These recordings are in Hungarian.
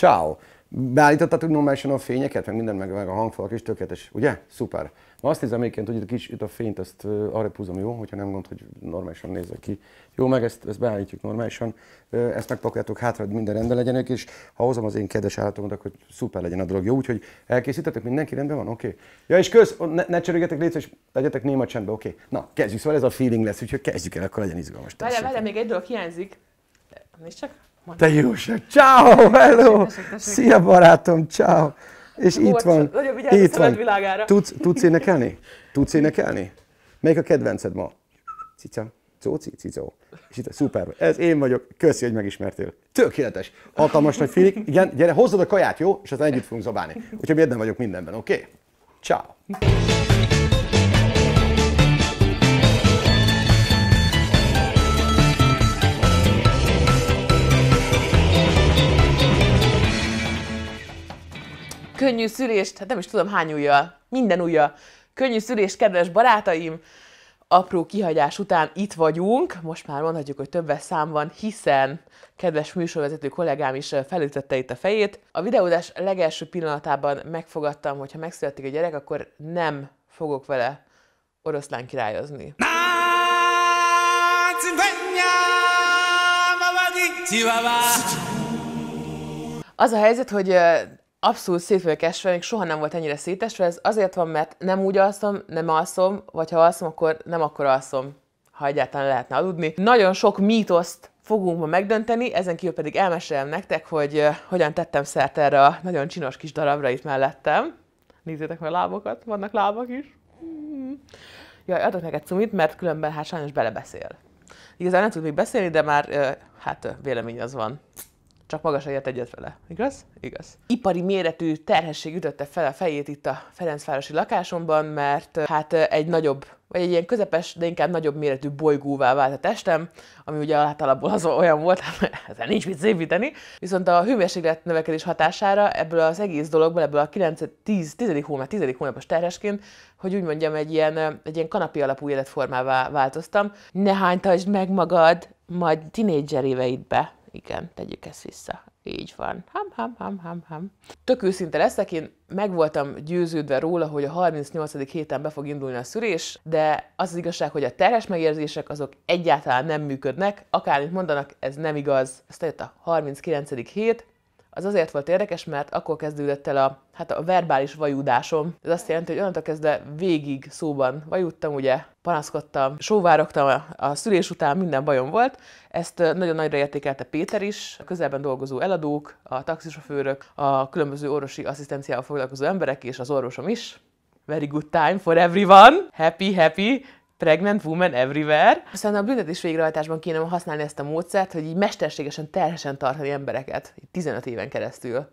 Ciao. Beállítottad normálisan a fényeket, meg minden meg, meg a hangfalak is tökéletes, ugye? Szuper. Azt hiszem egyébként, hogy itt, itt a fényt, ezt arra húzom, jó? Hogyha nem gond, hogy normálisan nézze ki. Jó, meg ezt, ezt beállítjuk normálisan. Ezt megpakoljátok hátra, hogy minden rendben legyenek, és ha hozom az én kedves állatomat, akkor szuper legyen a dolog. Jó, úgyhogy elkészítettek, mindenki rendben van? Oké. Okay. Ja, és kösz, ne, ne cserélgetek létre, és legyetek néma csendben, oké. Okay. Na, kezdjük, szóval ez a feeling lesz, úgyhogy kezdjük el, akkor legyen izgalmas. Várjál, még egy dolog hiányzik. Nézd csak. Te jóság! Ciao, hello! Szia barátom, ciao! És Hú, hát itt van. Itt van. Tudsz, tudsz énekelni? Tudsz énekelni? Melyik a kedvenced ma? Cica. Cóci, cicó. És itt, a szuper. Ez én vagyok. Köszi, hogy megismertél. Tökéletes. Hatalmas nagy filik. Igen, gyere, hozzad a kaját, jó? És aztán együtt fogunk zabálni. Úgyhogy érdem vagyok mindenben, oké? Okay? Ciao. könnyű szülést, hát nem is tudom hány ujja, minden ujja, Könnyű szülést, kedves barátaim! Apró kihagyás után itt vagyunk, most már mondhatjuk, hogy többes szám van, hiszen kedves műsorvezető kollégám is felütötte itt a fejét. A videózás legelső pillanatában megfogadtam, hogy ha megszületik a gyerek, akkor nem fogok vele oroszlán királyozni. Az a helyzet, hogy abszolút szét vagyok esve, még soha nem volt ennyire szétesve, ez azért van, mert nem úgy alszom, nem alszom, vagy ha alszom, akkor nem akkor alszom, ha egyáltalán lehetne aludni. Nagyon sok mítoszt fogunk ma megdönteni, ezen kívül pedig elmesélem nektek, hogy uh, hogyan tettem szert erre a nagyon csinos kis darabra itt mellettem. Nézzétek meg a lábokat, vannak lábak is. Hmm. Jaj, adok neked cumit, mert különben hát sajnos belebeszél. Igazán nem tud még beszélni, de már uh, hát uh, vélemény az van. Csak magasra ért egyet vele. Igaz? Igaz. Ipari méretű terhesség ütötte fel a fejét itt a Ferencvárosi lakásomban, mert hát egy nagyobb vagy egy ilyen közepes, de inkább nagyobb méretű bolygóvá vált a testem, ami ugye általában az olyan volt, ezen nincs mit szépíteni. Viszont a hőmérséklet növekedés hatására ebből az egész dologból, ebből a 9, 10. hónap, 10. hónapos terhesként, hogy úgy mondjam, egy ilyen, egy ilyen kanapi alapú életformává változtam. Ne hánytasd meg magad, majd tinédzser éveidbe igen, tegyük ezt vissza. Így van. Ham, ham, ham, ham, ham. Tök őszinte leszek, én meg voltam győződve róla, hogy a 38. héten be fog indulni a szülés, de az, az igazság, hogy a terhes megérzések azok egyáltalán nem működnek, akármit mondanak, ez nem igaz. Aztán jött a 39. hét, az azért volt érdekes, mert akkor kezdődött el a hát a verbális vajudásom. Ez azt jelenti, hogy onnantól kezdve végig szóban vajudtam, ugye, panaszkodtam, sóvárogtam, a szülés után minden bajom volt. Ezt nagyon nagyra értékelte Péter is, a közelben dolgozó eladók, a taxisofőrök, a különböző orvosi asszisztenciával foglalkozó emberek és az orvosom is. Very good time for everyone. Happy, happy. Pregnant Woman Everywhere. Aztán a büntetés végrehajtásban kéne használni ezt a módszert, hogy így mesterségesen terhesen tartani embereket, 15 éven keresztül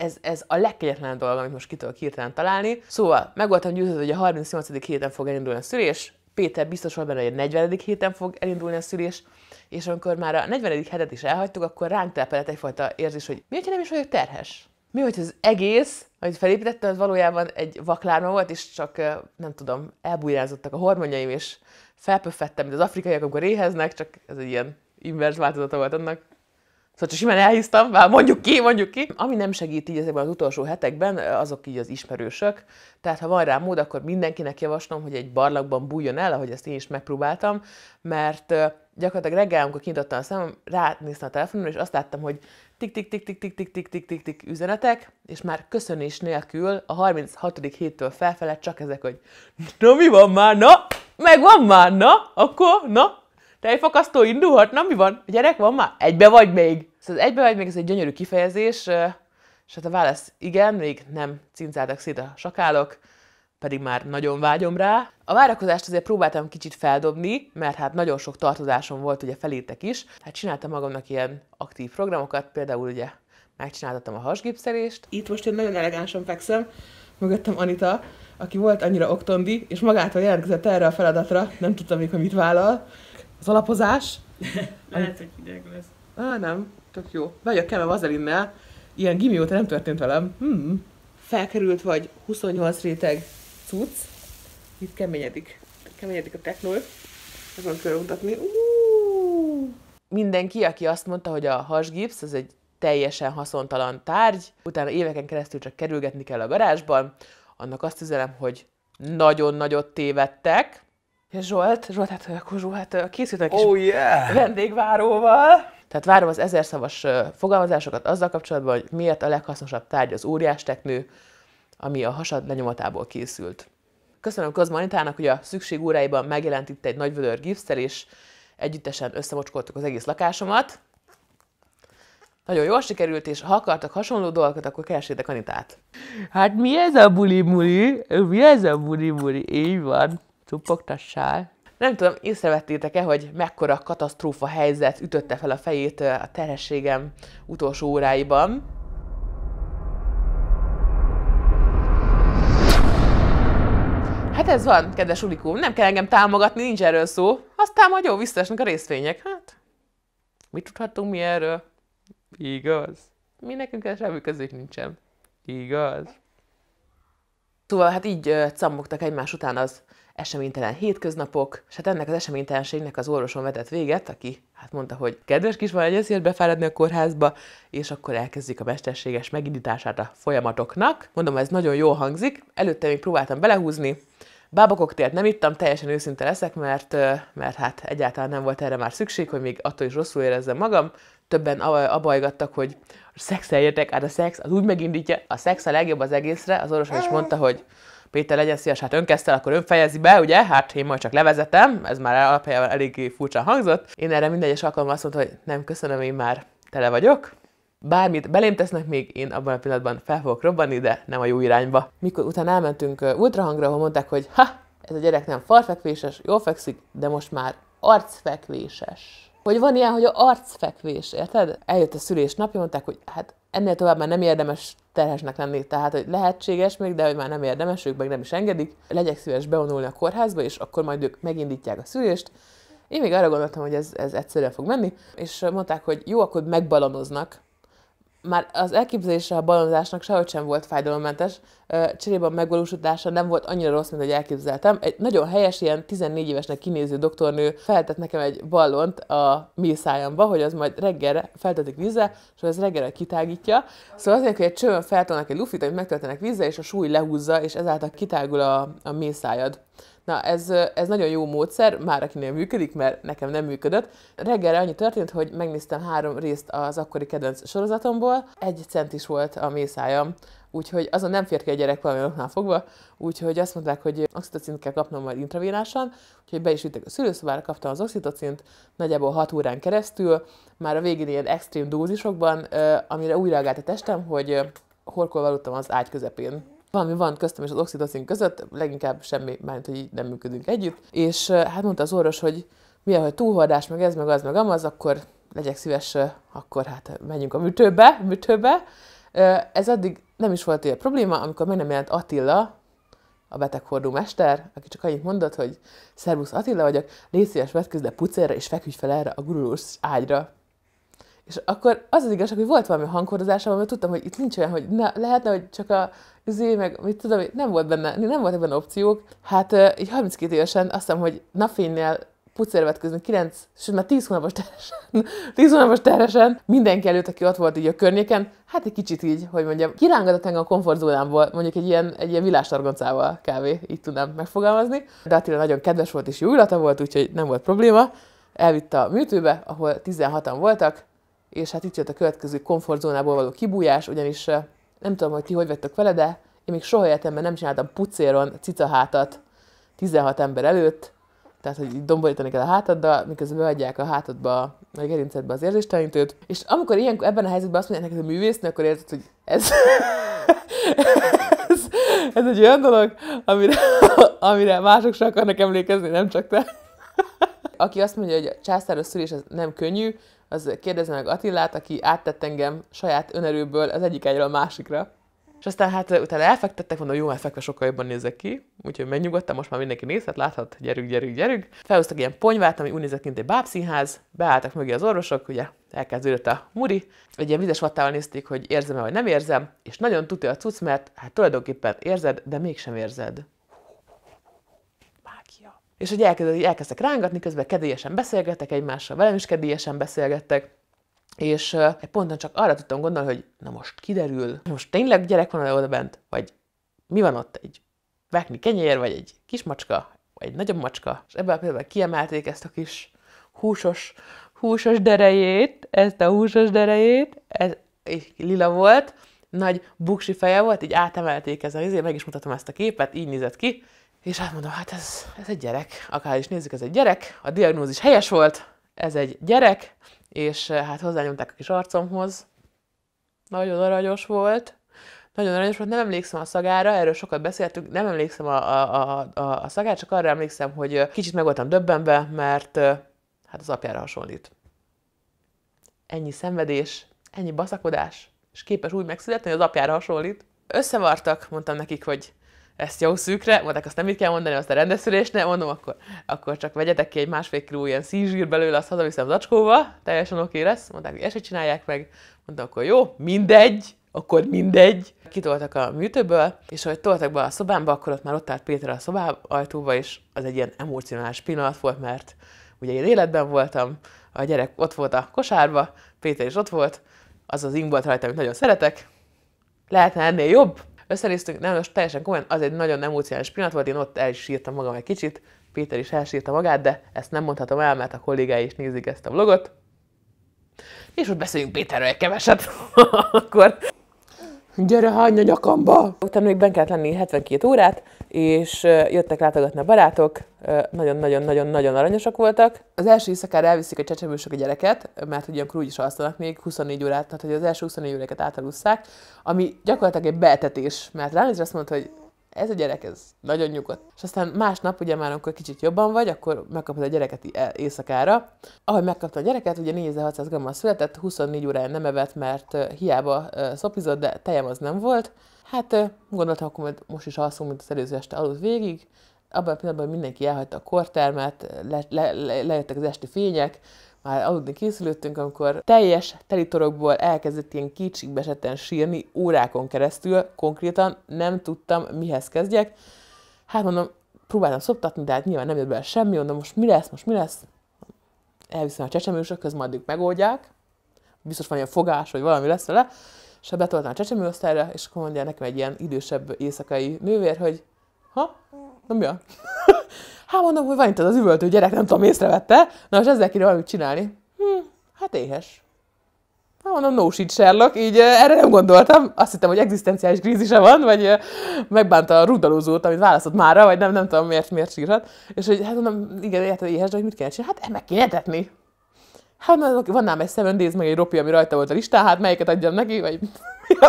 ez, ez a legkegyetlen dolog, amit most kitől hirtelen találni. Szóval meg voltam győződve, hogy a 38. héten fog elindulni a szülés, Péter biztos volt benne, hogy a 40. héten fog elindulni a szülés, és amikor már a 40. hetet is elhagytuk, akkor ránk telepedett egyfajta érzés, hogy mi, nem is vagyok terhes? Mi, hogy az egész, amit felépítettem, az valójában egy vaklárma volt, és csak, nem tudom, elbújrázottak a hormonjaim, és felpöffettem, mint az afrikaiak, amikor éheznek, csak ez egy ilyen invers változata volt annak. Szóval csak simán elhisztam, már mondjuk ki, mondjuk ki. Ami nem segít így ezekben az utolsó hetekben, azok így az ismerősök. Tehát ha van rá mód, akkor mindenkinek javaslom, hogy egy barlakban bújjon el, ahogy ezt én is megpróbáltam, mert gyakorlatilag reggel, amikor kinyitottam a szemem, rátnéztem a telefonon, és azt láttam, hogy tik tik tik tik tik tik tik tik tik tik üzenetek, és már köszönés nélkül a 36. héttől felfele csak ezek, hogy na mi van már, na, meg van már, na, akkor, na, tejfakasztó indulhat, na mi van? A gyerek van már? Egybe vagy még? Szóval az egybe vagy még, ez egy gyönyörű kifejezés, és hát a válasz igen, még nem cincáltak szét a sakálok, pedig már nagyon vágyom rá. A várakozást azért próbáltam kicsit feldobni, mert hát nagyon sok tartozásom volt, ugye felírtek is. Hát csináltam magamnak ilyen aktív programokat, például ugye megcsináltam a hasgipszelést. Itt most én nagyon elegánsan fekszem, mögöttem Anita, aki volt annyira oktondi, és magától jelentkezett erre a feladatra, nem tudtam még, hogy mit vállal, az alapozás. Lehet, hogy hideg lesz. Á, nem, tök jó. Vagyok keme vazelinnel, ilyen gimióta nem történt velem. Hmm. Felkerült vagy 28 réteg cucc, itt keményedik. Keményedik a teknol. Azon kell mutatni. Mindenki, aki azt mondta, hogy a hasgipsz az egy teljesen haszontalan tárgy, utána éveken keresztül csak kerülgetni kell a garázsban, annak azt üzenem, hogy nagyon nagyot tévedtek, Zsolt, Zsolt, hát Kozsó, hát készült egy oh, yeah. vendégváróval. Tehát várom az ezerszavas fogalmazásokat azzal kapcsolatban, hogy miért a leghasznosabb tárgy az óriás teknő, ami a hasad lenyomatából készült. Köszönöm Kozma Anitának, hogy a óráiban megjelent itt egy nagy vödör gipszel, és együttesen összemocskoltuk az egész lakásomat. Nagyon jól sikerült, és ha akartak hasonló dolgokat, akkor keresétek Anitát. Hát mi ez a buli-muli? Mi ez a buli-muli? Így van cupogtassál. Nem tudom, észrevettétek-e, hogy mekkora katasztrófa helyzet ütötte fel a fejét a terhességem utolsó óráiban. Hát ez van, kedves Ulikó, nem kell engem támogatni, nincs erről szó. Aztán majd jó, visszaesnek a részvények. Hát, mit tudhatunk mi erről? Igaz. Mi nekünk ez semmi közük nincsen. Igaz. Szóval hát így uh, cammogtak egymás után az eseménytelen hétköznapok, és hát ennek az eseménytelenségnek az orvoson vetett véget, aki hát mondta, hogy kedves hogy ezért befáradni a kórházba, és akkor elkezdik a mesterséges megindítását a folyamatoknak. Mondom, ez nagyon jól hangzik, előtte még próbáltam belehúzni, Bábakoktélt nem ittam, teljesen őszinte leszek, mert, mert hát egyáltalán nem volt erre már szükség, hogy még attól is rosszul érezzem magam. Többen abajgattak, hogy szexeljetek, hát a szex az úgy megindítja, a szex a legjobb az egészre. Az orvos is mondta, hogy Péter legyen szíves, hát önkezdte, akkor ön fejezi be, ugye? Hát én majd csak levezetem, ez már alapjában elég furcsa hangzott. Én erre minden egyes alkalommal azt mondtam, hogy nem, köszönöm, én már tele vagyok. Bármit belém tesznek még, én abban a pillanatban fel fogok robbanni, de nem a jó irányba. Mikor utána elmentünk ultrahangra, ahol mondták, hogy ha, ez a gyerek nem farfekvéses, jól fekszik, de most már arcfekvéses. Hogy van ilyen, hogy a arcfekvés, érted? Eljött a szülés napja, mondták, hogy hát ennél tovább már nem érdemes terhesnek lenni, tehát hogy lehetséges még, de hogy már nem érdemes, ők meg nem is engedik. Legyek szíves bevonulni a kórházba, és akkor majd ők megindítják a szülést. Én még arra gondoltam, hogy ez, ez egyszerűen fog menni, és mondták, hogy jó, akkor megbalonoznak, már az elképzelése a balonzásnak sehogy sem volt fájdalommentes, cserébe a megvalósítása nem volt annyira rossz, mint ahogy elképzeltem. Egy nagyon helyes, ilyen 14 évesnek kinéző doktornő feltett nekem egy ballont a mi szájamba, hogy az majd reggelre feltetik vízzel, és ez reggelre kitágítja. Szóval azért, hogy egy csövön feltolnak egy lufit, amit megtöltenek vízzel, és a súly lehúzza, és ezáltal kitágul a, a szájad. Na, ez, ez nagyon jó módszer, már akinél működik, mert nekem nem működött. Reggelre annyi történt, hogy megnéztem három részt az akkori kedvenc sorozatomból, egy cent is volt a mészájam, úgyhogy azon nem fér ki a gyerek valami oknál fogva, úgyhogy azt mondták, hogy oxitocint kell kapnom majd intravénásan, úgyhogy be is a szülőszobára, kaptam az oxitocint nagyjából 6 órán keresztül, már a végén ilyen extrém dózisokban, amire újra a testem, hogy horkolva aludtam az ágy közepén valami van köztem és az oxitocin között, leginkább semmi, mert hogy így nem működünk együtt, és hát mondta az orvos, hogy milyen, hogy túlhordás, meg ez, meg az, meg amaz, akkor legyek szíves, akkor hát menjünk a műtőbe, műtőbe. Ez addig nem is volt ilyen probléma, amikor meg nem jelent Attila, a beteghordó mester, aki csak annyit mondott, hogy szervusz Attila vagyok, légy szíves, vetközd le pucérre, és feküdj fel erre a gurulós ágyra. És akkor az az igazság, hogy volt valami hangkordozásom, mert tudtam, hogy itt nincs olyan, hogy ne, lehetne, hogy csak a üzé, meg mit tudom, nem volt benne, nem voltak benne opciók. Hát így 32 évesen azt hiszem, hogy napfénynél közben 9, sőt már 10 hónapos teresen, 10 hónapos teresen mindenki előtt, aki ott volt így a környéken, hát egy kicsit így, hogy mondjam, kirángatott engem a komfortzónámból, mondjuk egy ilyen, egy ilyen világsargoncával kávé, így tudnám megfogalmazni. De Attila nagyon kedves volt és jó illata volt, úgyhogy nem volt probléma. Elvitte a műtőbe, ahol 16-an voltak, és hát itt jött a következő komfortzónából való kibújás, ugyanis nem tudom, hogy ti hogy vettek vele, de én még soha életemben nem csináltam pucéron cicahátat 16 ember előtt, tehát hogy így domborítani kell a hátaddal, miközben beadják a hátadba, a gerincedbe az érzéstelenítőt. És amikor ilyen, ebben a helyzetben azt mondják neked, a művésznő, akkor érted, hogy ez, ez, ez, egy olyan dolog, amire, amire mások sem akarnak emlékezni, nem csak te. Aki azt mondja, hogy a császáros szülés az nem könnyű, az kérdezze meg Attilát, aki áttett engem saját önerőből az egyik ágyról a másikra. És aztán hát utána elfektettek, mondom, jó, elfekve sokkal jobban nézek ki, úgyhogy megnyugodtam, most már mindenki nézhet, láthat, gyerünk, gyerünk, gyerünk. Felhoztak ilyen ponyvát, ami úgy nézett, mint egy bábszínház, beálltak mögé az orvosok, ugye elkezdődött a muri, egy ilyen vizes vattával nézték, hogy érzem-e vagy nem érzem, és nagyon tuti a cucc, mert hát tulajdonképpen érzed, de mégsem érzed és hogy elkezdek, elkezdtek rángatni, közben kedélyesen beszélgettek egymással, velem is kedélyesen beszélgettek, és egy ponton csak arra tudtam gondolni, hogy na most kiderül, most tényleg gyerek van oda bent, vagy mi van ott, egy vekni kenyér, vagy egy kis macska, vagy egy nagyobb macska, és ebben a pillanatban kiemelték ezt a kis húsos, húsos derejét, ezt a húsos derejét, ez lila volt, nagy buksi feje volt, így átemelték ezen, ezért meg is mutatom ezt a képet, így nézett ki, és hát mondom, hát ez, ez egy gyerek, akár is nézzük, ez egy gyerek, a diagnózis helyes volt, ez egy gyerek, és eh, hát hozzányomták a kis arcomhoz. Nagyon aranyos volt, nagyon aranyos volt, nem emlékszem a szagára, erről sokat beszéltünk, nem emlékszem a, a, a, a szagára, csak arra emlékszem, hogy eh, kicsit meg voltam döbbenve, mert eh, hát az apjára hasonlít. Ennyi szenvedés, ennyi baszakodás, és képes úgy megszületni, hogy az apjára hasonlít. Összevartak, mondtam nekik, hogy ezt jó szűkre, mondták, azt nem így kell mondani, azt a rendeszülésnél, mondom, akkor, akkor csak vegyetek ki egy másfél kiló ilyen szízsír belőle, azt hazaviszem zacskóba, teljesen oké lesz. Mondták, hogy ezt csinálják meg. Mondtam, akkor jó, mindegy, akkor mindegy. Kitoltak a műtőből, és ahogy toltak be a szobámba, akkor ott már ott állt Péter a szobá ajtóba, és az egy ilyen emocionális pillanat volt, mert ugye én életben voltam, a gyerek ott volt a kosárba, Péter is ott volt, az az ing volt rajta, amit nagyon szeretek. Lehetne ennél jobb? összenéztünk, nem, most teljesen komolyan, az egy nagyon emocionális pillanat volt, én ott el is írtam magam egy kicsit, Péter is elsírta magát, de ezt nem mondhatom el, mert a kollégái is nézik ezt a vlogot. És most beszéljünk Péterről egy keveset, akkor Gyere, hány a nyakamba! Utána még benne kellett lenni 72 órát, és jöttek látogatni a barátok, nagyon-nagyon-nagyon-nagyon aranyosak voltak. Az első éjszakára elviszik a csecsemősök a gyereket, mert ugye akkor is alszanak még 24 órát, tehát hogy az első 24 óráket átalusszák, ami gyakorlatilag egy betetés, mert ránézve azt mondta, hogy ez a gyerek, ez nagyon nyugodt. És aztán másnap, ugye már amikor kicsit jobban vagy, akkor megkapod a gyereket éjszakára. Ahogy megkapta a gyereket, ugye 4600 g született, 24 órán nem evett, mert hiába szopizott, de tejem az nem volt. Hát gondoltam, akkor majd most is alszom, mint az előző este aludt végig. Abban a pillanatban mindenki elhagyta a kortermet, le, le, le, lejöttek az esti fények, már aludni készülöttünk, amikor teljes telitorokból elkezdett ilyen kicsikbeseten sírni órákon keresztül, konkrétan nem tudtam mihez kezdjek. Hát mondom, próbáltam szoptatni, de hát nyilván nem jött bele semmi, mondom, most mi lesz, most mi lesz? Elviszem a csecsemősökhöz, majd ők megoldják. Biztos van ilyen fogás, vagy valami lesz vele. És hát betoltam a csecsemőosztályra, és akkor mondja nekem egy ilyen idősebb éjszakai nővér, hogy ha, Na mi a? hát mondom, hogy van itt az üvöltő gyerek, nem tudom, észrevette. Na és ezzel kéne valamit csinálni. Hm, hát éhes. Hát mondom, no shit Sherlock, így erre nem gondoltam. Azt hittem, hogy egzisztenciális krízise van, vagy megbánta a rudalózót, amit választott mára, vagy nem, nem tudom miért, miért sírhat. És hogy hát mondom, igen, érted, éhes, de hogy mit kell csinálni? Hát meg kéne tetni. Hát mondom, van nálam egy Seven Days, meg egy ropi, ami rajta volt a listán, hát melyiket adjam neki, vagy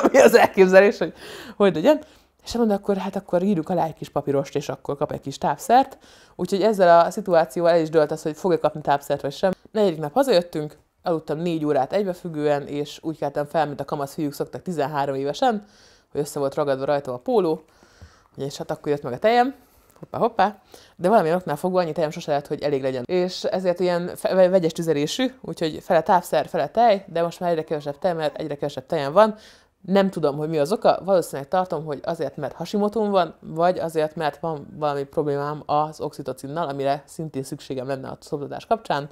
mi az elképzelés, hogy hogy legyen. És mondom, akkor hát akkor írjuk alá egy kis papírost, és akkor kap egy kis tápszert. Úgyhogy ezzel a szituációval el is dölt az, hogy fog-e kapni tápszert, vagy sem. Negyedik nap hazajöttünk, aludtam négy órát egybefüggően, és úgy keltem fel, mint a kamasz fiúk szoktak 13 évesen, hogy össze volt ragadva rajtam a póló, és hát akkor jött meg a tejem, hoppá, hoppá, de valami oknál fogva annyi tejem sose lehet, hogy elég legyen. És ezért ilyen fe- vegyes tüzelésű, úgyhogy fele tápszer, fele tej, de most már egyre kevesebb tej, mert egyre kevesebb tejem van, nem tudom, hogy mi az oka, valószínűleg tartom, hogy azért, mert hasimotom van, vagy azért, mert van valami problémám az oxitocinnal, amire szintén szükségem lenne a szobrodás kapcsán.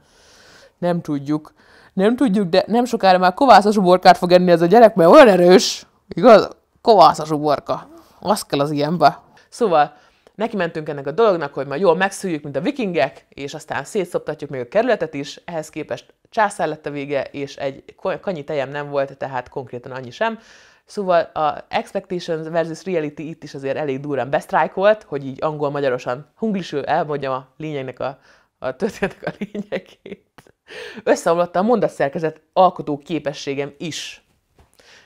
Nem tudjuk. Nem tudjuk, de nem sokára már kovászos uborkát fog enni ez a gyerek, mert olyan erős, igaz? Kovászos uborka. Azt kell az ilyenbe. Szóval neki mentünk ennek a dolognak, hogy majd jól megszüljük, mint a vikingek, és aztán szétszoptatjuk még a kerületet is, ehhez képest császár lett a vége, és egy kanyi tejem nem volt, tehát konkrétan annyi sem. Szóval a expectations versus reality itt is azért elég durán besztrájkolt, hogy így angol-magyarosan hunglisül elmondjam a lényegnek a, a történetek a lényegét. Összeomlott a mondatszerkezet alkotó képességem is.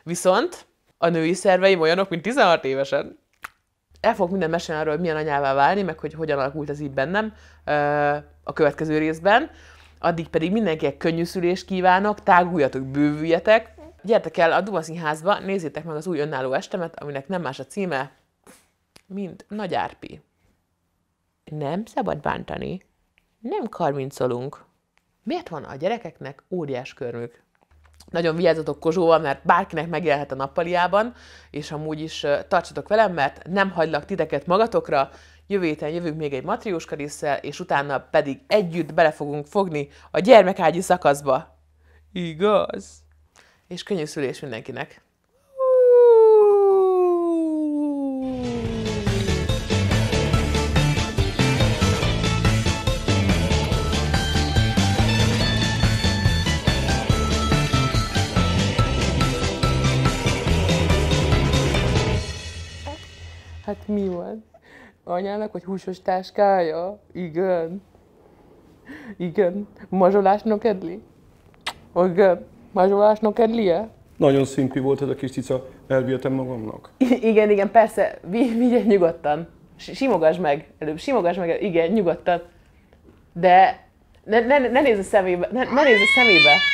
Viszont a női szerveim olyanok, mint 16 évesen. El fogok minden mesélni arról, hogy milyen anyává válni, meg hogy hogyan alakult ez így bennem a következő részben. Addig pedig mindenkinek könnyű szülést kívánok, táguljatok, bővüljetek. Gyertek el a Duma Színházba, nézzétek meg az új önálló estemet, aminek nem más a címe, mint Nagy Árpi. Nem szabad bántani. Nem karmincolunk. Miért van a gyerekeknek óriás körmük? Nagyon vigyázzatok Kozsóval, mert bárkinek megjelhet a nappaliában, és amúgy is tartsatok velem, mert nem hagylak titeket magatokra, jövő héten jövünk még egy matrióska résszel, és utána pedig együtt bele fogunk fogni a gyermekágyi szakaszba. Igaz? És könnyű szülés mindenkinek! Hát mi volt? Anyának, hogy húsos táskája? Igen. Igen. Mazsolás nokedli? Igen. Mazsolás e Nagyon szimpi volt ez a kis cica, elvihetem magamnak. I- igen, igen, persze, Vi- vigyed nyugodtan. Simogass meg, előbb simogass meg, igen, nyugodtan. De ne, ne, ne nézz a szemébe, ne, ne nézz a szemébe.